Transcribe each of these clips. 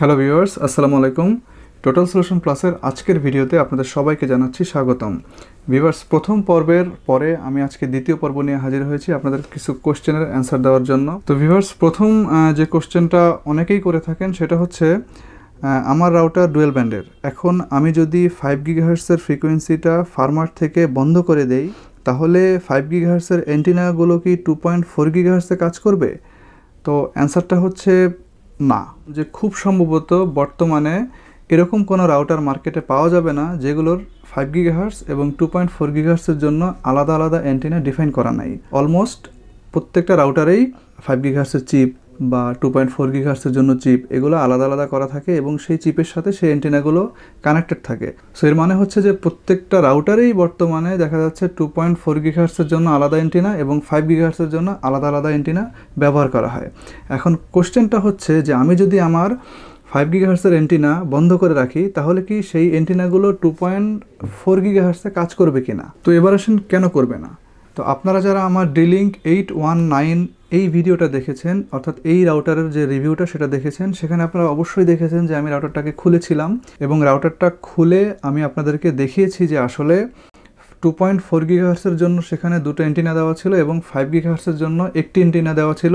hello viewers আসসালামু আলাইকুম total solution প্লাসের আজকের ভিডিওতে আপনাদের সবাইকে জানাচ্ছি স্বাগতম ভিউয়ার্স প্রথম পর্বের পরে আমি আজকে দ্বিতীয় পর্ব নিয়ে হাজির হয়েছি আপনাদের কিছু কোশ্চেনের অ্যান্সার দেওয়ার জন্য তো ভিউয়ার্স প্রথম যে কোশ্চেনটা অনেকেই করে থাকেন সেটা হচ্ছে আমার রাউটার ডুয়েল ব্যান্ডের এখন আমি যদি ফাইভ গিগাহার্সের ফ্রিকোয়েন্সিটা ফার্মার থেকে বন্ধ করে দেই তাহলে ফাইভ গিগাহার্সের অ্যান্টিনাগুলো কি টু পয়েন্ট ফোর গিগাহার্সে কাজ করবে তো অ্যান্সারটা হচ্ছে না যে খুব সম্ভবত বর্তমানে এরকম কোনো রাউটার মার্কেটে পাওয়া যাবে না যেগুলোর ফাইভ গিগাহার্স এবং টু পয়েন্ট ফোর গিগাহার্সের জন্য আলাদা আলাদা অ্যান্টিনা ডিফাইন করা নাই অলমোস্ট প্রত্যেকটা রাউটারেই ফাইভ গিগাহার্সের চিপ বা টু পয়েন্ট ফোর গিগার্সের জন্য চিপ এগুলো আলাদা আলাদা করা থাকে এবং সেই চিপের সাথে সেই অ্যান্টেনাগুলো কানেক্টেড থাকে সো এর মানে হচ্ছে যে প্রত্যেকটা রাউটারেই বর্তমানে দেখা যাচ্ছে টু পয়েন্ট ফোর গিগার্সের জন্য আলাদা অ্যান্টেনা এবং ফাইভ গিগার্সের জন্য আলাদা আলাদা অ্যান্টেনা ব্যবহার করা হয় এখন কোশ্চেনটা হচ্ছে যে আমি যদি আমার ফাইভ গিগাহার্সের অ্যান্টিনা বন্ধ করে রাখি তাহলে কি সেই অ্যান্টিনাগুলো টু পয়েন্ট ফোর গিগাহার্সে কাজ করবে কি না তো এবার আসেন কেন করবে না তো আপনারা যারা আমার ডিলিঙ্ক এইট ওয়ান নাইন এই ভিডিওটা দেখেছেন অর্থাৎ এই রাউটারের যে রিভিউটা সেটা দেখেছেন সেখানে আপনারা অবশ্যই দেখেছেন যে আমি রাউটারটাকে খুলেছিলাম এবং রাউটারটা খুলে আমি আপনাদেরকে দেখিয়েছি যে আসলে টু পয়েন্ট ফোর গিগাহার্সের জন্য সেখানে দুটো এন্টিনা দেওয়া ছিল এবং ফাইভ গিগাহার্সের জন্য একটি এন্টিনা দেওয়া ছিল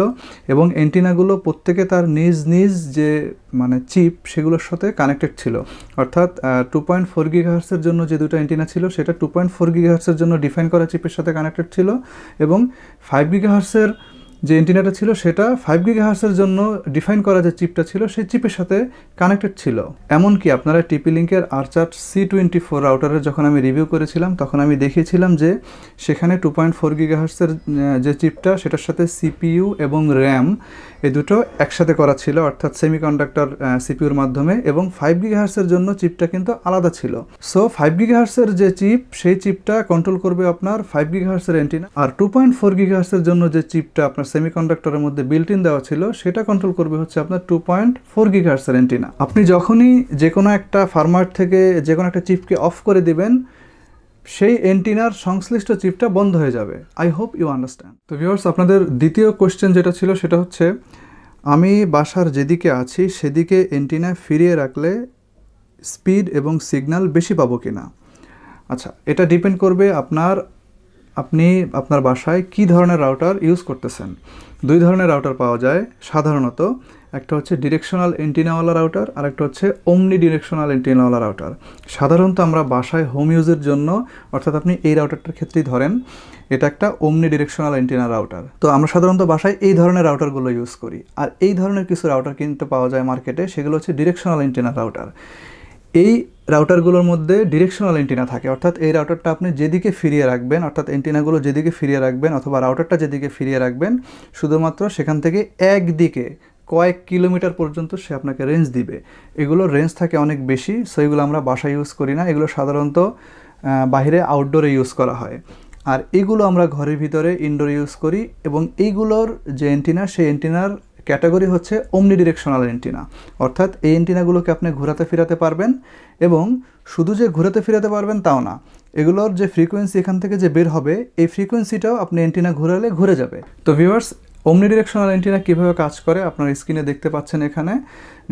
এবং এন্টিনাগুলো প্রত্যেকে তার নিজ নিজ যে মানে চিপ সেগুলোর সাথে কানেক্টেড ছিল অর্থাৎ টু পয়েন্ট ফোর গিগাহার্সের জন্য যে দুটো অ্যান্টিনা ছিল সেটা টু পয়েন্ট ফোর গিগাহার্সের জন্য ডিফাইন করা চিপের সাথে কানেক্টেড ছিল এবং ফাইভ গিগাহার্সের যে এন্টিনাটা ছিল সেটা ফাইভ গিগা হার্সের জন্য ডিফাইন করা যে চিপটা ছিল সেই চিপের সাথে কানেক্টেড ছিল এমনকি আপনারা টিপি লিঙ্কের আর্চার সি টোয়েন্টি ফোর রাউটারের যখন আমি রিভিউ করেছিলাম তখন আমি দেখিয়েছিলাম যে সেখানে টু পয়েন্ট ফোর গিগা হার্সের যে চিপটা সেটার সাথে সিপিইউ এবং র্যাম এই দুটো একসাথে করা ছিল অর্থাৎ সেমি কন্ডাক্টর সিপিউর মাধ্যমে এবং ফাইভ গিগা হার্সের জন্য চিপটা কিন্তু আলাদা ছিল সো ফাইভ গিগা হার্সের যে চিপ সেই চিপটা কন্ট্রোল করবে আপনার ফাইভ গিগা হার্সের এন্টিনা আর টু পয়েন্ট ফোর গিগা হার্সের জন্য যে চিপটা আপনার সেমিকন্ডাক্টরের মধ্যে বিল্ট ইন দেওয়া ছিল সেটা কন্ট্রোল করবে হচ্ছে আপনার টু পয়েন্ট ফোর গিগার্সের অ্যান্টিনা আপনি যখনই যে কোনো একটা ফার্মার থেকে যে কোনো একটা চিপকে অফ করে দিবেন সেই এন্টিনার সংশ্লিষ্ট চিপটা বন্ধ হয়ে যাবে আই হোপ ইউ আন্ডারস্ট্যান্ড তো ভিওর্স আপনাদের দ্বিতীয় কোয়েশ্চেন যেটা ছিল সেটা হচ্ছে আমি বাসার যেদিকে আছি সেদিকে এন্টিনা ফিরিয়ে রাখলে স্পিড এবং সিগন্যাল বেশি পাবো কি না আচ্ছা এটা ডিপেন্ড করবে আপনার আপনি আপনার বাসায় কি ধরনের রাউটার ইউজ করতেছেন দুই ধরনের রাউটার পাওয়া যায় সাধারণত একটা হচ্ছে ডিরেকশনাল এন্টিনাওয়ালা রাউটার আর একটা হচ্ছে অমনি ডিরেকশনাল এন্টিনাওয়ালা রাউটার সাধারণত আমরা বাসায় হোম ইউজের জন্য অর্থাৎ আপনি এই রাউটারটার ক্ষেত্রেই ধরেন এটা একটা অমনি ডিরেকশনাল এন্টিনা রাউটার তো আমরা সাধারণত বাসায় এই ধরনের রাউটারগুলো ইউজ করি আর এই ধরনের কিছু রাউটার কিনতে পাওয়া যায় মার্কেটে সেগুলো হচ্ছে ডিরেকশনাল এন্টিনা রাউটার এই রাউটারগুলোর মধ্যে ডিরেকশনাল এন্টিনা থাকে অর্থাৎ এই রাউটারটা আপনি যেদিকে ফিরিয়ে রাখবেন অর্থাৎ এন্টিনাগুলো যেদিকে ফিরিয়ে রাখবেন অথবা রাউটারটা যেদিকে ফিরিয়ে রাখবেন শুধুমাত্র সেখান থেকে একদিকে কয়েক কিলোমিটার পর্যন্ত সে আপনাকে রেঞ্জ দিবে এগুলো রেঞ্জ থাকে অনেক বেশি সো এগুলো আমরা বাসায় ইউজ করি না এগুলো সাধারণত বাহিরে আউটডোরে ইউজ করা হয় আর এগুলো আমরা ঘরের ভিতরে ইনডোরে ইউজ করি এবং এইগুলোর যে এন্টিনা সেই এন্টিনার ক্যাটাগরি হচ্ছে অমনি ডিরেকশনাল অ্যান্টিনা অর্থাৎ এই অ্যান্টিনাগুলোকে আপনি ঘোরাতে ফেরাতে পারবেন এবং শুধু যে ঘোরাতে ফেরাতে পারবেন তাও না এগুলোর যে ফ্রিকোয়েন্সি এখান থেকে যে বের হবে এই ফ্রিকোয়েন্সিটাও আপনি অ্যান্টিনা ঘোরালে ঘুরে যাবে তো ভিউয়ার্স অমনি ডিরেকশনাল অ্যান্টিনা কীভাবে কাজ করে আপনার স্ক্রিনে দেখতে পাচ্ছেন এখানে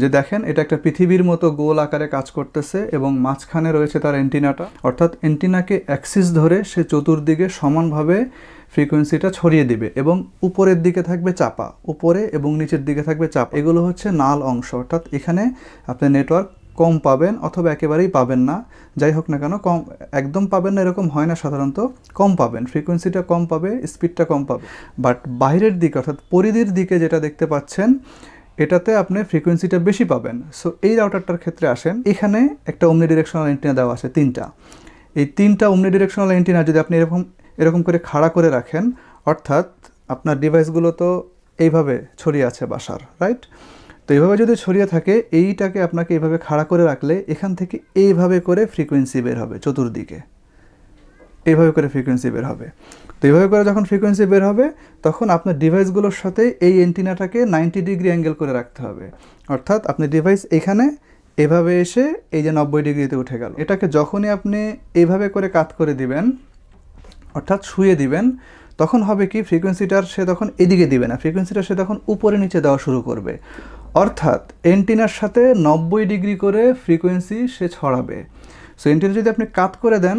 যে দেখেন এটা একটা পৃথিবীর মতো গোল আকারে কাজ করতেছে এবং মাঝখানে রয়েছে তার অ্যান্টিনাটা অর্থাৎ অ্যান্টিনাকে অ্যাক্সিস ধরে সে চতুর্দিকে সমানভাবে ফ্রিকোয়েন্সিটা ছড়িয়ে দিবে এবং উপরের দিকে থাকবে চাপা উপরে এবং নিচের দিকে থাকবে চাপা এগুলো হচ্ছে নাল অংশ অর্থাৎ এখানে আপনি নেটওয়ার্ক কম পাবেন অথবা একেবারেই পাবেন না যাই হোক না কেন কম একদম পাবেন না এরকম হয় না সাধারণত কম পাবেন ফ্রিকোয়েন্সিটা কম পাবে স্পিডটা কম পাবে বাট বাইরের দিকে অর্থাৎ পরিধির দিকে যেটা দেখতে পাচ্ছেন এটাতে আপনি ফ্রিকোয়েন্সিটা বেশি পাবেন সো এই রাউটারটার ক্ষেত্রে আসেন এখানে একটা অমনি ডিরেকশনাল এন্টিনা দেওয়া আছে তিনটা এই তিনটা অমনি ডিরেকশনাল এন্টিনা যদি আপনি এরকম এরকম করে খাড়া করে রাখেন অর্থাৎ আপনার ডিভাইসগুলো তো এইভাবে ছড়িয়ে আছে বাসার রাইট তো এইভাবে যদি ছড়িয়ে থাকে এইটাকে আপনাকে এইভাবে খাড়া করে রাখলে এখান থেকে এইভাবে করে ফ্রিকোয়েন্সি বের হবে চতুর্দিকে এইভাবে করে ফ্রিকোয়েন্সি বের হবে তো এইভাবে করে যখন ফ্রিকোয়েন্সি বের হবে তখন আপনার ডিভাইসগুলোর সাথে এই অ্যান্টিনাটাকে নাইনটি ডিগ্রি অ্যাঙ্গেল করে রাখতে হবে অর্থাৎ আপনি ডিভাইস এখানে এভাবে এসে এই যে নব্বই ডিগ্রিতে উঠে গেল এটাকে যখনই আপনি এইভাবে করে কাত করে দিবেন অর্থাৎ শুয়ে দিবেন তখন হবে কি ফ্রিকোয়েন্সিটার সে তখন এদিকে দিবে না ফ্রিকোয়েন্সিটা সে তখন উপরে নিচে দেওয়া শুরু করবে অর্থাৎ এন্টিনার সাথে নব্বই ডিগ্রি করে ফ্রিকোয়েন্সি সে ছড়াবে সো এন্টিনা যদি আপনি কাত করে দেন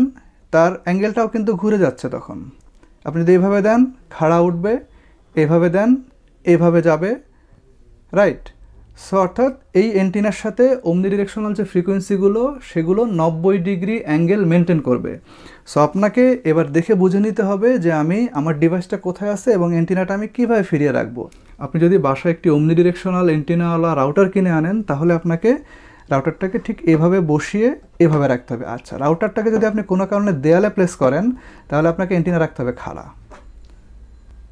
তার অ্যাঙ্গেলটাও কিন্তু ঘুরে যাচ্ছে তখন আপনি যদি এইভাবে দেন খাড়া উঠবে এভাবে দেন এভাবে যাবে রাইট সো অর্থাৎ এই অ্যান্টিনার সাথে অমনি ডিরেকশনাল যে ফ্রিকোয়েন্সিগুলো সেগুলো নব্বই ডিগ্রি অ্যাঙ্গেল মেনটেন করবে সো আপনাকে এবার দেখে বুঝে নিতে হবে যে আমি আমার ডিভাইসটা কোথায় আছে এবং অ্যান্টিনাটা আমি কীভাবে ফিরিয়ে রাখবো আপনি যদি বাসায় একটি অমনি ডিরেকশনাল অ্যান্টিনাওয়ালা রাউটার কিনে আনেন তাহলে আপনাকে রাউটারটাকে ঠিক এভাবে বসিয়ে এভাবে রাখতে হবে আচ্ছা রাউটারটাকে যদি আপনি কোনো কারণে দেয়ালে প্লেস করেন তাহলে আপনাকে অ্যান্টিনা রাখতে হবে খালা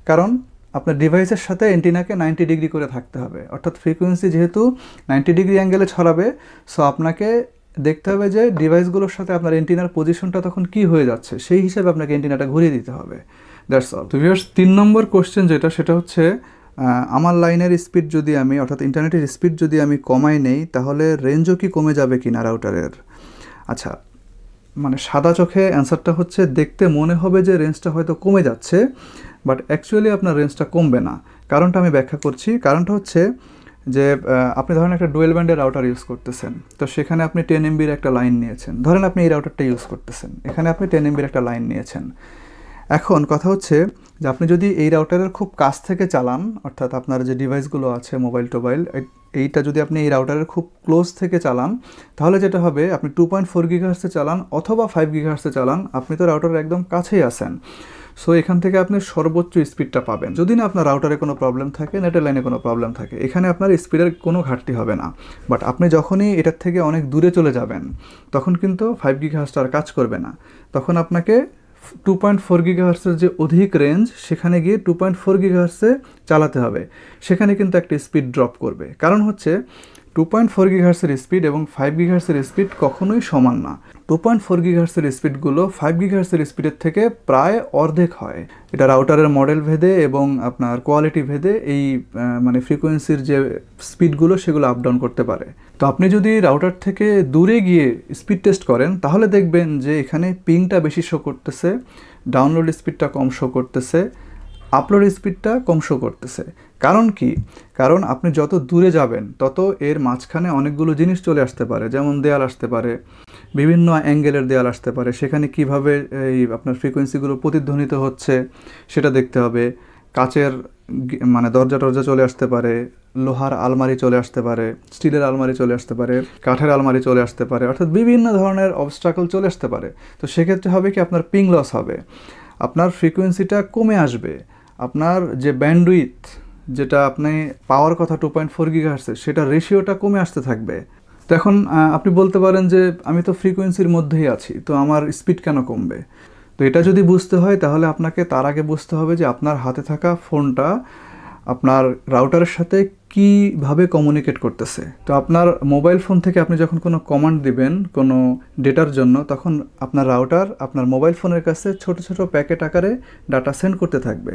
কারণ আপনার ডিভাইসের সাথে অ্যান্টিনাকে নাইনটি ডিগ্রি করে থাকতে হবে অর্থাৎ ফ্রিকোয়েন্সি যেহেতু নাইনটি ডিগ্রি অ্যাঙ্গেলে ছড়াবে সো আপনাকে দেখতে হবে যে ডিভাইসগুলোর সাথে আপনার অ্যান্টিনার পজিশনটা তখন কি হয়ে যাচ্ছে সেই হিসাবে আপনাকে অ্যান্টিনাটা ঘুরিয়ে দিতে হবে দ্যাটস অল তো ভিউয়ার্স তিন নম্বর কোশ্চেন যেটা সেটা হচ্ছে আমার লাইনের স্পিড যদি আমি অর্থাৎ ইন্টারনেটের স্পিড যদি আমি কমাই নেই তাহলে রেঞ্জও কি কমে যাবে কি না রাউটারের আচ্ছা মানে সাদা চোখে অ্যান্সারটা হচ্ছে দেখতে মনে হবে যে রেঞ্জটা হয়তো কমে যাচ্ছে বাট অ্যাকচুয়ালি আপনার রেঞ্জটা কমবে না কারণটা আমি ব্যাখ্যা করছি কারণটা হচ্ছে যে আপনি ধরেন একটা ডুয়েল ব্যান্ডের রাউটার ইউজ করতেছেন তো সেখানে আপনি টেন এমবির একটা লাইন নিয়েছেন ধরেন আপনি এই রাউটারটা ইউজ করতেছেন এখানে আপনি টেন এমবির একটা লাইন নিয়েছেন এখন কথা হচ্ছে যে আপনি যদি এই রাউটারের খুব কাছ থেকে চালান অর্থাৎ আপনার যে ডিভাইসগুলো আছে মোবাইল টোবাইল এইটা যদি আপনি এই রাউটারের খুব ক্লোজ থেকে চালান তাহলে যেটা হবে আপনি টু পয়েন্ট ফোর গিগাহার্সে চালান অথবা ফাইভ গিগাহার্সে চালান আপনি তো রাউটারের একদম কাছেই আসেন সো এখান থেকে আপনি সর্বোচ্চ স্পিডটা পাবেন যদি না আপনার রাউটারে কোনো প্রবলেম থাকে নেটের লাইনে কোনো প্রবলেম থাকে এখানে আপনার স্পিডের কোনো ঘাটতি হবে না বাট আপনি যখনই এটার থেকে অনেক দূরে চলে যাবেন তখন কিন্তু ফাইভ গিগাহার্সটা আর কাজ করবে না তখন আপনাকে টু পয়েন্ট ফোর গিগাহার্সের যে অধিক রেঞ্জ সেখানে গিয়ে টু পয়েন্ট ফোর গিগাহার্সে চালাতে হবে সেখানে কিন্তু একটা স্পিড ড্রপ করবে কারণ হচ্ছে টু পয়েন্ট ফোর গিগাহার্সের স্পিড এবং ফাইভ গিগাহার্সের স্পিড কখনোই সমান না টু পয়েন্ট ফোর গিগাহার্সের স্পিডগুলো ফাইভ গিগাহার্সের স্পিডের থেকে প্রায় অর্ধেক হয় এটা রাউটারের মডেল ভেদে এবং আপনার কোয়ালিটি ভেদে এই মানে ফ্রিকোয়েন্সির যে স্পিডগুলো সেগুলো আপ ডাউন করতে পারে তো আপনি যদি রাউটার থেকে দূরে গিয়ে স্পিড টেস্ট করেন তাহলে দেখবেন যে এখানে পিংটা বেশি শো করতেছে ডাউনলোড স্পিডটা কম শো করতেছে আপলোড স্পিডটা কম শো করতেছে কারণ কি কারণ আপনি যত দূরে যাবেন তত এর মাঝখানে অনেকগুলো জিনিস চলে আসতে পারে যেমন দেয়াল আসতে পারে বিভিন্ন অ্যাঙ্গেলের দেয়াল আসতে পারে সেখানে কিভাবে এই আপনার ফ্রিকোয়েন্সিগুলো প্রতিধ্বনিত হচ্ছে সেটা দেখতে হবে কাচের মানে দরজা টরজা চলে আসতে পারে লোহার আলমারি চলে আসতে পারে স্টিলের আলমারি চলে আসতে পারে কাঠের আলমারি চলে আসতে পারে অর্থাৎ বিভিন্ন ধরনের অবস্ট্রাকল চলে আসতে পারে তো সেক্ষেত্রে হবে কি আপনার পিং লস হবে আপনার ফ্রিকোয়েন্সিটা কমে আসবে আপনার যে ব্যান্ডউইথ যেটা আপনি পাওয়ার কথা টু পয়েন্ট ফোর গিগা আসছে সেটা রেশিওটা কমে আসতে থাকবে তো এখন আপনি বলতে পারেন যে আমি তো ফ্রিকোয়েন্সির মধ্যেই আছি তো আমার স্পিড কেন কমবে তো এটা যদি বুঝতে হয় তাহলে আপনাকে তার আগে বুঝতে হবে যে আপনার হাতে থাকা ফোনটা আপনার রাউটারের সাথে কীভাবে কমিউনিকেট করতেছে তো আপনার মোবাইল ফোন থেকে আপনি যখন কোনো কমান্ড দিবেন কোনো ডেটার জন্য তখন আপনার রাউটার আপনার মোবাইল ফোনের কাছে ছোট ছোট প্যাকেট আকারে ডাটা সেন্ড করতে থাকবে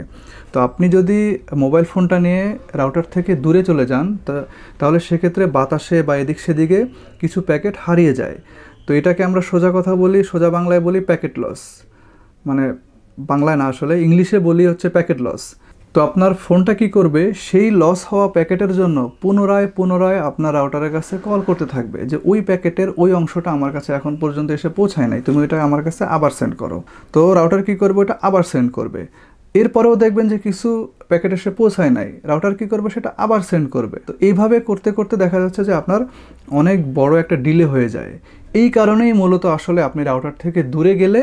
তো আপনি যদি মোবাইল ফোনটা নিয়ে রাউটার থেকে দূরে চলে যান তাহলে সেক্ষেত্রে বাতাসে বা এদিক সেদিকে কিছু প্যাকেট হারিয়ে যায় তো এটাকে আমরা সোজা কথা বলি সোজা বাংলায় বলি প্যাকেট লস মানে বাংলায় না আসলে ইংলিশে বলি হচ্ছে প্যাকেট লস তো আপনার ফোনটা কি করবে সেই লস হওয়া প্যাকেটের জন্য পুনরায় পুনরায় আপনার রাউটারের কাছে কল করতে থাকবে যে ওই প্যাকেটের ওই অংশটা আমার কাছে এখন পর্যন্ত এসে পৌঁছায় নাই তুমি ওইটা আমার কাছে আবার সেন্ড করো তো রাউটার কি করবে ওটা আবার সেন্ড করবে এরপরেও দেখবেন যে কিছু প্যাকেট এসে পৌঁছায় নাই রাউটার কি করবে সেটা আবার সেন্ড করবে তো এইভাবে করতে করতে দেখা যাচ্ছে যে আপনার অনেক বড় একটা ডিলে হয়ে যায় এই কারণেই মূলত আসলে আপনি রাউটার থেকে দূরে গেলে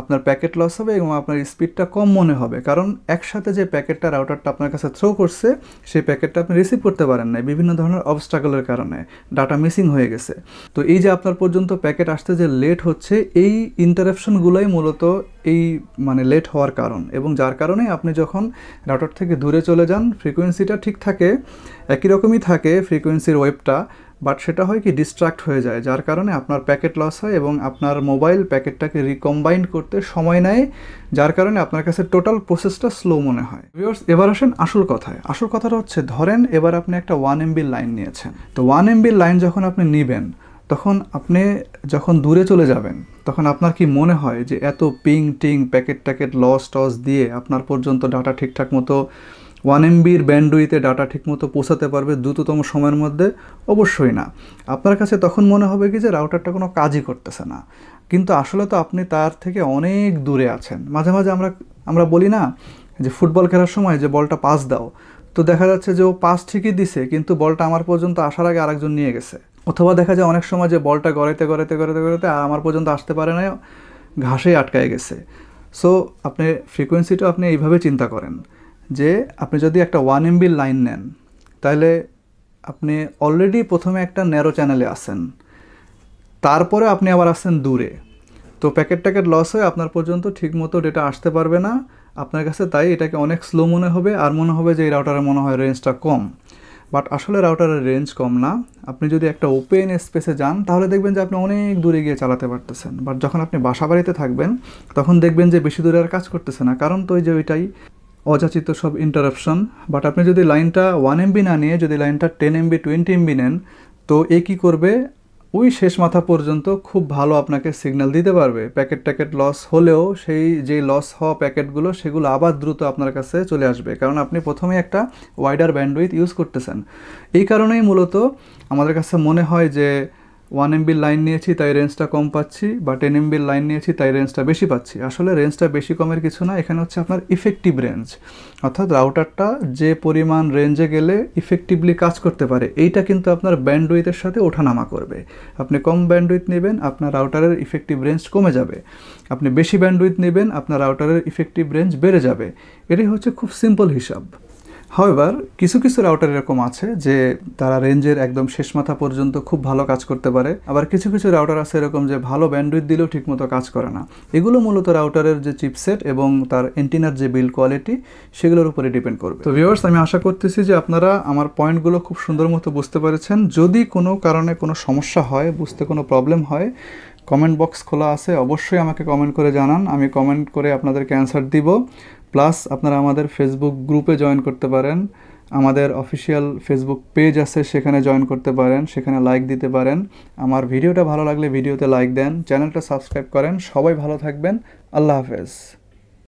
আপনার প্যাকেট লস হবে এবং আপনার স্পিডটা কম মনে হবে কারণ একসাথে যে প্যাকেটটা রাউটারটা আপনার কাছে থ্রো করছে সেই প্যাকেটটা আপনি রিসিভ করতে পারেন না বিভিন্ন ধরনের অবস্ট্রাগলের কারণে ডাটা মিসিং হয়ে গেছে তো এই যে আপনার পর্যন্ত প্যাকেট আসতে যে লেট হচ্ছে এই ইন্টারাপশনগুলোই মূলত এই মানে লেট হওয়ার কারণ এবং যার কারণে আপনি যখন রাউটার থেকে দূরে চলে যান ফ্রিকোয়েন্সিটা ঠিক থাকে একই রকমই থাকে ফ্রিকোয়েন্সির ওয়েবটা বাট সেটা হয় কি ডিস্ট্রাক্ট হয়ে যায় যার কারণে আপনার প্যাকেট লস হয় এবং আপনার মোবাইল প্যাকেটটাকে রিকম্বাইন করতে সময় নেয় যার কারণে আপনার কাছে টোটাল প্রসেসটা স্লো মনে হয় ভিউয়ার্স এবার আসেন আসল কথায় আসল কথাটা হচ্ছে ধরেন এবার আপনি একটা ওয়ান এমবির লাইন নিয়েছেন তো ওয়ান এমবির লাইন যখন আপনি নেবেন তখন আপনি যখন দূরে চলে যাবেন তখন আপনার কি মনে হয় যে এত পিং টিং প্যাকেট ট্যাকেট লস টস দিয়ে আপনার পর্যন্ত ডাটা ঠিকঠাক মতো ওয়ান এমবির ব্যান্ডউইতে ডাটা ঠিকমতো পৌঁছাতে পারবে দ্রুততম সময়ের মধ্যে অবশ্যই না আপনার কাছে তখন মনে হবে কি যে রাউটারটা কোনো কাজই করতেছে না কিন্তু আসলে তো আপনি তার থেকে অনেক দূরে আছেন মাঝে মাঝে আমরা আমরা বলি না যে ফুটবল খেলার সময় যে বলটা পাস দাও তো দেখা যাচ্ছে যে ও পাস ঠিকই দিছে কিন্তু বলটা আমার পর্যন্ত আসার আগে আরেকজন নিয়ে গেছে অথবা দেখা যায় অনেক সময় যে বলটা গড়াইতে গড়াইতে গড়াইতে গড়াইতে আর আমার পর্যন্ত আসতে পারে না ঘাসেই আটকায় গেছে সো আপনি ফ্রিকোয়েন্সিটা আপনি এইভাবে চিন্তা করেন যে আপনি যদি একটা ওয়ান এমবির লাইন নেন তাহলে আপনি অলরেডি প্রথমে একটা ন্যারো চ্যানেলে আসেন তারপরে আপনি আবার আসেন দূরে তো প্যাকেট ট্যাকেট লস হয়ে আপনার পর্যন্ত ঠিকমতো ডেটা আসতে পারবে না আপনার কাছে তাই এটাকে অনেক স্লো মনে হবে আর মনে হবে যে এই রাউটারের মনে হয় রেঞ্জটা কম বাট আসলে রাউটারের রেঞ্জ কম না আপনি যদি একটা ওপেন স্পেসে যান তাহলে দেখবেন যে আপনি অনেক দূরে গিয়ে চালাতে পারতেছেন বাট যখন আপনি বাসা বাড়িতে থাকবেন তখন দেখবেন যে বেশি দূরে আর কাজ করতেছে না কারণ তো ওই যে ওইটাই অযাচিত সব ইন্টারাপশন বাট আপনি যদি লাইনটা ওয়ান এমবি না নিয়ে যদি লাইনটা টেন এমবি টোয়েন্টি এমবি নেন তো এ কী করবে ওই শেষ মাথা পর্যন্ত খুব ভালো আপনাকে সিগন্যাল দিতে পারবে প্যাকেট ট্যাকেট লস হলেও সেই যে লস হওয়া প্যাকেটগুলো সেগুলো আবার দ্রুত আপনার কাছে চলে আসবে কারণ আপনি প্রথমে একটা ওয়াইডার ব্যান্ডউইথ ইউজ করতেছেন এই কারণেই মূলত আমাদের কাছে মনে হয় যে ওয়ান এমবির লাইন নিয়েছি তাই রেঞ্জটা কম পাচ্ছি বা টেন এমবির লাইন নিয়েছি তাই রেঞ্জটা বেশি পাচ্ছি আসলে রেঞ্জটা বেশি কমের কিছু না এখানে হচ্ছে আপনার ইফেক্টিভ রেঞ্জ অর্থাৎ রাউটারটা যে পরিমাণ রেঞ্জে গেলে ইফেক্টিভলি কাজ করতে পারে এইটা কিন্তু আপনার ব্যান্ডউইথের সাথে ওঠানামা করবে আপনি কম ব্যান্ডউইথ নেবেন আপনার রাউটারের ইফেক্টিভ রেঞ্জ কমে যাবে আপনি বেশি ব্যান্ডউইথ নেবেন আপনার রাউটারের ইফেক্টিভ রেঞ্জ বেড়ে যাবে এটাই হচ্ছে খুব সিম্পল হিসাব হাওয়েভার কিছু কিছু রাউটার এরকম আছে যে তারা রেঞ্জের একদম শেষ মাথা পর্যন্ত খুব ভালো কাজ করতে পারে আবার কিছু কিছু রাউটার আছে এরকম যে ভালো ব্যান্ডউইথ দিলেও ঠিকমতো কাজ করে না এগুলো মূলত রাউটারের যে চিপসেট এবং তার এন্টিনার যে বিল্ড কোয়ালিটি সেগুলোর উপরে ডিপেন্ড করবে তো ভিওয়ার্স আমি আশা করতেছি যে আপনারা আমার পয়েন্টগুলো খুব সুন্দর মতো বুঝতে পেরেছেন যদি কোনো কারণে কোনো সমস্যা হয় বুঝতে কোনো প্রবলেম হয় কমেন্ট বক্স খোলা আছে অবশ্যই আমাকে কমেন্ট করে জানান আমি কমেন্ট করে আপনাদেরকে অ্যান্সার দিব প্লাস আপনারা আমাদের ফেসবুক গ্রুপে জয়েন করতে পারেন আমাদের অফিসিয়াল ফেসবুক পেজ আছে সেখানে জয়েন করতে পারেন সেখানে লাইক দিতে পারেন আমার ভিডিওটা ভালো লাগলে ভিডিওতে লাইক দেন চ্যানেলটা সাবস্ক্রাইব করেন সবাই ভালো থাকবেন আল্লাহ হাফেজ